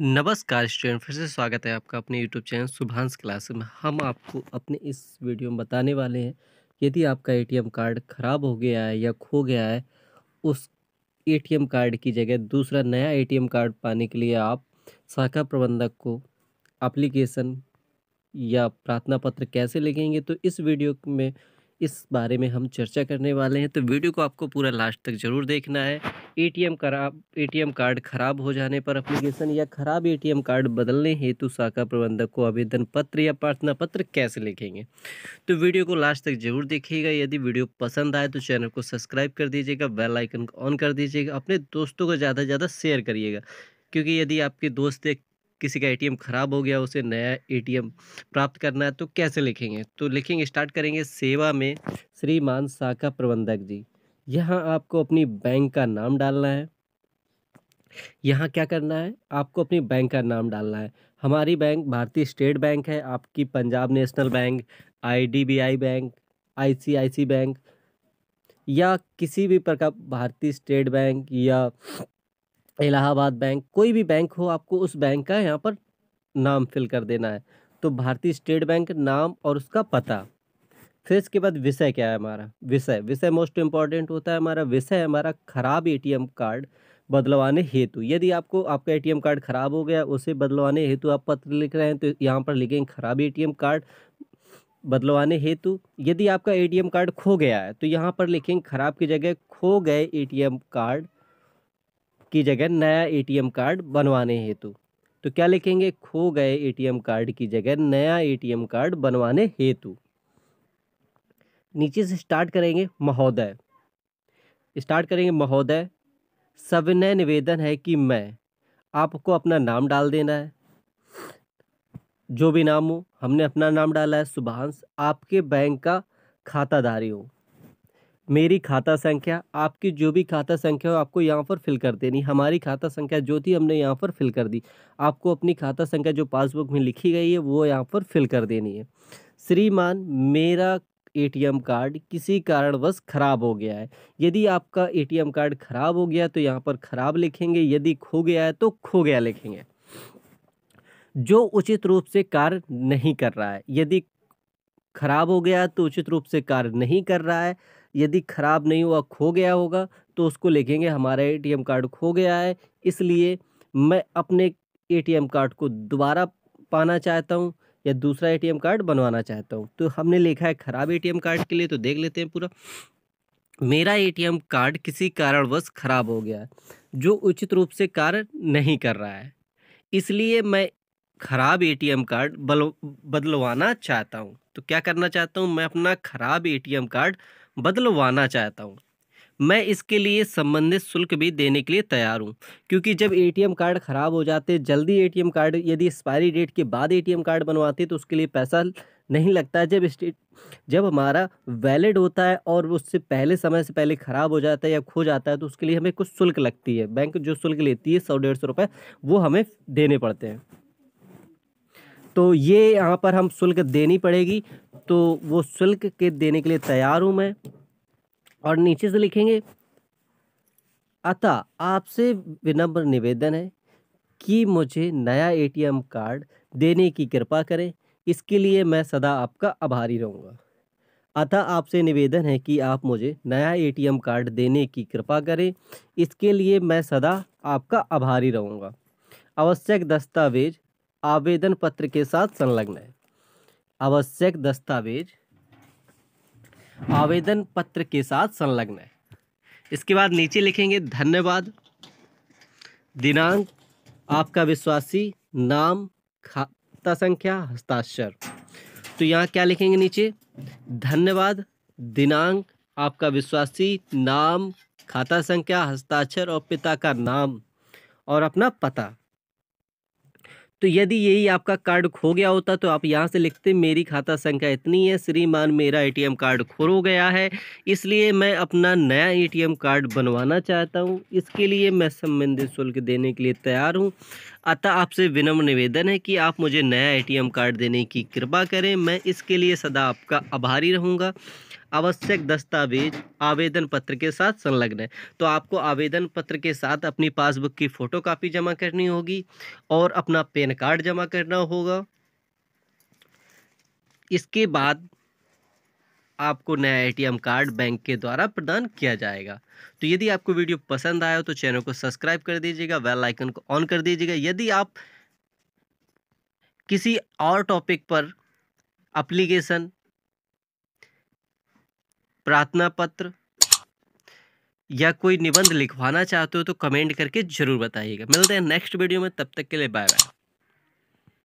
नमस्कार स्टूडेंट फिर से स्वागत है आपका अपने यूट्यूब चैनल सुभांश क्लास में हम आपको अपने इस वीडियो में बताने वाले हैं यदि आपका एटीएम कार्ड ख़राब हो गया है या खो गया है उस एटीएम कार्ड की जगह दूसरा नया एटीएम कार्ड पाने के लिए आप शाखा प्रबंधक को अप्लीकेशन या प्रार्थना पत्र कैसे लिखेंगे तो इस वीडियो में इस बारे में हम चर्चा करने वाले हैं तो वीडियो को आपको पूरा लास्ट तक ज़रूर देखना है एटीएम खराब एम कार्ड खराब हो जाने पर अप्लीकेशन या खराब एटीएम कार्ड बदलने हेतु शाखा प्रबंधक को आवेदन पत्र या प्रार्थना पत्र कैसे लिखेंगे तो वीडियो को लास्ट तक ज़रूर देखिएगा यदि वीडियो पसंद आए तो चैनल को सब्सक्राइब कर दीजिएगा बेल आइकन ऑन कर दीजिएगा अपने दोस्तों को ज़्यादा से ज़्यादा शेयर करिएगा क्योंकि यदि आपके दोस्त एक किसी का एटीएम ख़राब हो गया उसे नया एटीएम प्राप्त करना है तो कैसे लिखेंगे तो लिखेंगे स्टार्ट करेंगे सेवा में श्रीमान शाखा प्रबंधक जी यहाँ आपको अपनी बैंक का नाम डालना है यहाँ क्या करना है आपको अपनी बैंक का नाम डालना है हमारी बैंक भारतीय स्टेट बैंक है आपकी Punjab national bank IDBI bank ICICI bank या किसी भी प्रकार भारतीय स्टेट बैंक या इलाहाबाद बैंक कोई भी बैंक हो आपको उस बैंक का यहाँ पर नाम फिल कर देना है तो भारतीय स्टेट बैंक नाम और उसका पता फिर इसके बाद विषय क्या है हमारा विषय विषय मोस्ट इम्पॉर्टेंट होता है हमारा विषय हमारा खराब एटीएम कार्ड बदलवाने हेतु यदि आपको आपका एटीएम कार्ड खराब हो गया उसे बदलवाने हेतु आप पत्र लिख रहे हैं तो यहाँ पर लिखेंगे खराब एटीएम कार्ड बदलवाने हेतु यदि आपका एटीएम कार्ड खो गया है तो यहाँ पर लिखेंगे खराब की जगह खो गए एटीएम कार्ड की जगह नया एटीएम कार्ड बनवाने हेतु तो क्या लिखेंगे खो गए एटीएम कार्ड की जगह नया एटीएम कार्ड बनवाने हेतु नीचे से स्टार्ट करेंगे महोदय स्टार्ट करेंगे महोदय सविनय निवेदन है कि मैं आपको अपना नाम डाल देना है जो भी नाम हो हमने अपना नाम डाला है सुभाष आपके बैंक का खाताधारी हूँ मेरी खाता संख्या आपकी जो भी खाता संख्या हो आपको यहाँ पर फिल कर देनी हमारी खाता संख्या जो थी हमने यहाँ पर फिल कर दी आपको अपनी खाता संख्या जो पासबुक में लिखी गई है वो यहाँ पर फिल कर देनी है श्रीमान मेरा एटीएम कार्ड किसी कारणवश खराब हो गया है यदि आपका एटीएम कार्ड खराब हो गया तो यहाँ पर खराब लिखेंगे यदि खो गया है तो खो गया लिखेंगे जो उचित रूप से कार्य नहीं कर रहा है यदि ख़राब हो गया तो उचित रूप से कार्य नहीं कर रहा है यदि ख़राब नहीं हुआ खो गया होगा तो उसको लिखेंगे हमारा एटीएम कार्ड खो गया है इसलिए मैं अपने एटीएम कार्ड को दोबारा पाना चाहता हूँ या दूसरा एटीएम कार्ड बनवाना चाहता हूँ तो हमने लिखा है ख़राब एटीएम कार्ड के लिए तो देख लेते हैं पूरा मेरा एटीएम कार्ड किसी कारणवश ख़राब हो गया है जो उचित रूप से कार्य नहीं कर रहा है इसलिए मैं ख़राब एटीएम कार्ड बदलवाना चाहता हूँ तो क्या करना चाहता हूँ मैं अपना ख़राब एटीएम कार्ड बदलवाना चाहता हूँ मैं इसके लिए संबंधित शुल्क भी देने के लिए तैयार हूँ क्योंकि जब एटीएम कार्ड ख़राब हो जाते जल्दी एटीएम कार्ड यदि एक्सपायरी डेट के बाद एटीएम कार्ड बनवाते तो उसके लिए पैसा नहीं लगता है जब स्टेट जब हमारा वैलिड होता है और उससे पहले समय से पहले ख़राब हो जाता है या खो जाता है तो उसके लिए हमें कुछ शुल्क लगती है बैंक जो शुल्क लेती है सौ डेढ़ सौ रुपये वो हमें देने पड़ते हैं तो ये यहाँ पर हम शुल्क देनी पड़ेगी तो वो शुल्क के देने के लिए तैयार हूँ मैं और नीचे से लिखेंगे अतः आपसे विनम्र निवेदन है कि मुझे नया एटीएम कार्ड देने की कृपा करें इसके लिए मैं सदा आपका आभारी रहूँगा अतः आपसे निवेदन है कि आप मुझे नया एटीएम कार्ड देने की कृपा करें इसके लिए मैं सदा आपका आभारी रहूँगा आवश्यक दस्तावेज आवेदन पत्र के साथ संलग्न है आवश्यक दस्तावेज आवेदन पत्र के साथ संलग्न है इसके बाद नीचे लिखेंगे धन्यवाद दिनांक आपका विश्वासी नाम खाता संख्या हस्ताक्षर तो यहाँ क्या लिखेंगे नीचे धन्यवाद दिनांक आपका विश्वासी नाम खाता संख्या हस्ताक्षर और पिता का नाम और अपना पता तो यदि यही आपका कार्ड खो गया होता तो आप यहाँ से लिखते मेरी खाता संख्या इतनी है श्रीमान मेरा एटीएम कार्ड खो गया है इसलिए मैं अपना नया एटीएम कार्ड बनवाना चाहता हूँ इसके लिए मैं संबंधित शुल्क देने के लिए तैयार हूँ अतः आपसे विनम्र निवेदन है कि आप मुझे नया एटीएम कार्ड देने की कृपा करें मैं इसके लिए सदा आपका आभारी रहूँगा आवश्यक दस्तावेज आवेदन पत्र के साथ संलग्न है तो आपको आवेदन पत्र के साथ अपनी पासबुक की फ़ोटो कापी जमा करनी होगी और अपना पैन कार्ड जमा करना होगा इसके बाद आपको नया एटीएम कार्ड बैंक के द्वारा प्रदान किया जाएगा तो यदि आपको वीडियो पसंद आया तो चैनल को सब्सक्राइब कर दीजिएगा वेल आइकन को ऑन कर दीजिएगा यदि आप किसी और टॉपिक पर अप्लीकेशन प्रार्थना पत्र या कोई निबंध लिखवाना चाहते हो तो कमेंट करके ज़रूर बताइएगा मिलते हैं नेक्स्ट वीडियो में तब तक के लिए बाय बाय